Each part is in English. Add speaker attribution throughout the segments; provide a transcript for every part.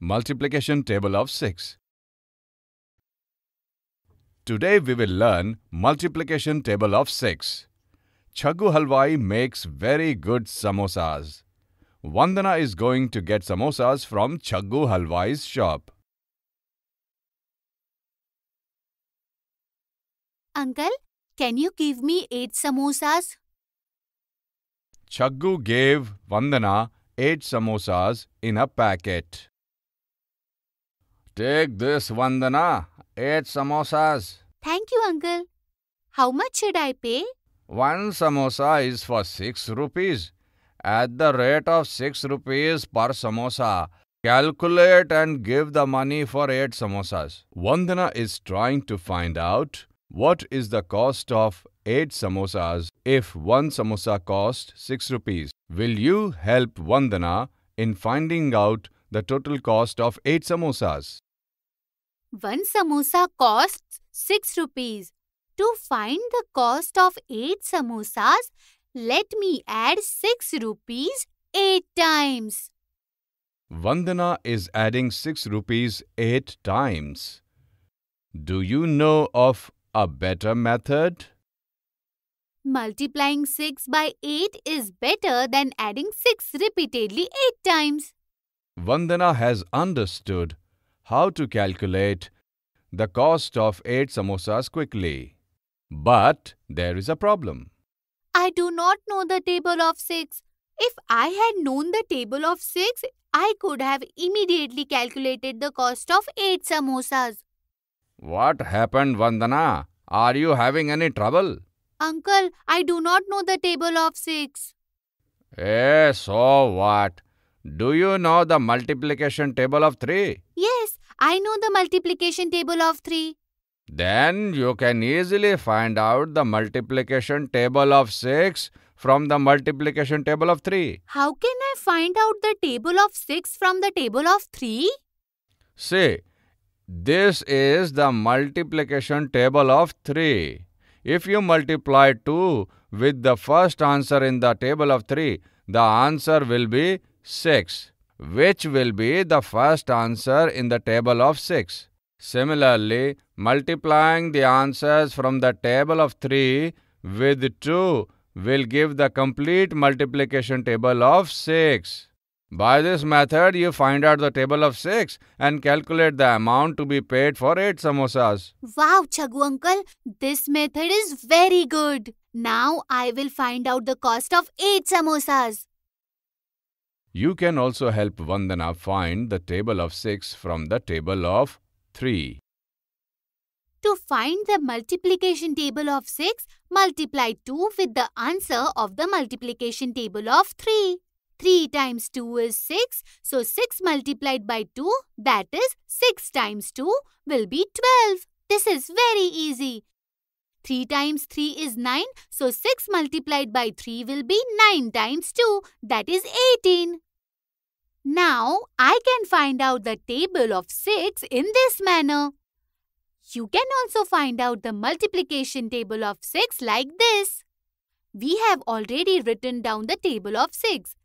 Speaker 1: Multiplication table of 6 Today we will learn multiplication table of 6. Chaggu Halwai makes very good samosas. Vandana is going to get samosas from Chaggu Halwai's shop.
Speaker 2: Uncle, can you give me 8 samosas?
Speaker 1: Chaggu gave Vandana 8 samosas in a packet. Take this, Vandana. 8 samosas.
Speaker 2: Thank you, uncle. How much should I pay?
Speaker 1: One samosa is for 6 rupees. At the rate of 6 rupees per samosa, calculate and give the money for 8 samosas. Vandana is trying to find out what is the cost of 8 samosas if 1 samosa costs 6 rupees? Will you help Vandana in finding out the total cost of 8 samosas?
Speaker 2: One samosa costs 6 rupees. To find the cost of 8 samosas, let me add 6 rupees 8 times.
Speaker 1: Vandana is adding 6 rupees 8 times. Do you know of a better method?
Speaker 2: Multiplying 6 by 8 is better than adding 6 repeatedly 8 times.
Speaker 1: Vandana has understood how to calculate the cost of 8 samosas quickly. But there is a problem.
Speaker 2: I do not know the table of 6. If I had known the table of 6, I could have immediately calculated the cost of 8 samosas.
Speaker 1: What happened, Vandana? Are you having any trouble?
Speaker 2: Uncle, I do not know the table of 6.
Speaker 1: Eh, so what? Do you know the multiplication table of 3?
Speaker 2: Yes, I know the multiplication table of 3.
Speaker 1: Then you can easily find out the multiplication table of 6 from the multiplication table of 3.
Speaker 2: How can I find out the table of 6 from the table of 3?
Speaker 1: See, this is the multiplication table of 3. If you multiply 2 with the first answer in the table of 3, the answer will be 6, which will be the first answer in the table of 6. Similarly, multiplying the answers from the table of 3 with 2 will give the complete multiplication table of 6. By this method, you find out the table of 6 and calculate the amount to be paid for 8 samosas.
Speaker 2: Wow, Chagu uncle, this method is very good. Now I will find out the cost of 8 samosas.
Speaker 1: You can also help Vandana find the table of 6 from the table of 3.
Speaker 2: To find the multiplication table of 6, multiply 2 with the answer of the multiplication table of 3. 3 times 2 is 6. So 6 multiplied by 2, that is 6 times 2 will be 12. This is very easy. 3 times 3 is 9. So 6 multiplied by 3 will be 9 times 2. That is 18. Now, I can find out the table of 6 in this manner. You can also find out the multiplication table of 6 like this. We have already written down the table of 6.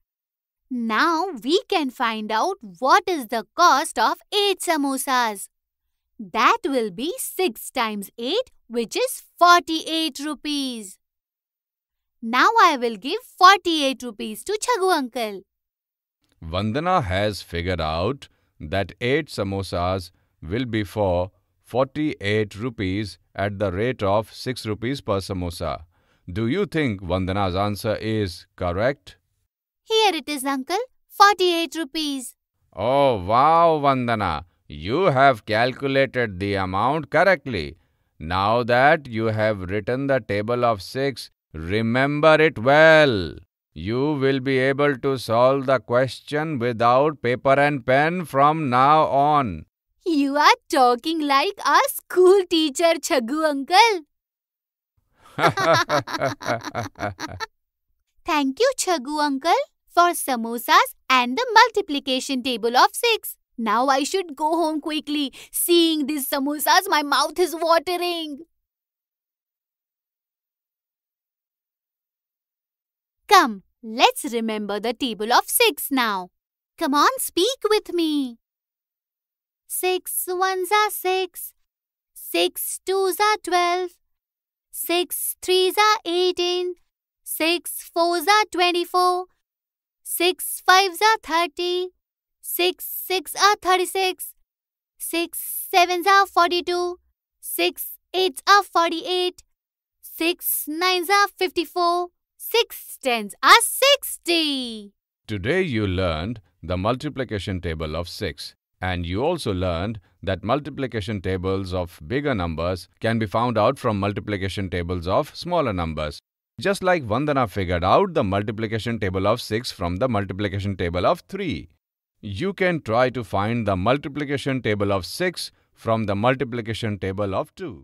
Speaker 2: Now we can find out what is the cost of 8 samosas. That will be 6 times 8 which is 48 rupees. Now I will give 48 rupees to Chagu uncle.
Speaker 1: Vandana has figured out that 8 samosas will be for 48 rupees at the rate of 6 rupees per samosa. Do you think Vandana's answer is correct?
Speaker 2: Here it is, uncle. 48 rupees.
Speaker 1: Oh, wow, Vandana. You have calculated the amount correctly. Now that you have written the table of 6, remember it well. You will be able to solve the question without paper and pen from now on.
Speaker 2: You are talking like a school teacher, Chagu uncle. Thank you, Chagu uncle for samosas and the multiplication table of 6. Now I should go home quickly. Seeing these samosas, my mouth is watering. Come, let's remember the table of 6 now. Come on, speak with me. Six ones are six. Six twos are twelve. Six threes are eighteen. Six fours are twenty-four. Six fives are thirty. Six six are thirty-six. Six sevens are forty-two. Six eights are forty-eight. Six nines are fifty-four. Six tens are sixty.
Speaker 1: Today you learned the multiplication table of six. And you also learned that multiplication tables of bigger numbers can be found out from multiplication tables of smaller numbers. Just like Vandana figured out the multiplication table of 6 from the multiplication table of 3. You can try to find the multiplication table of 6 from the multiplication table of 2.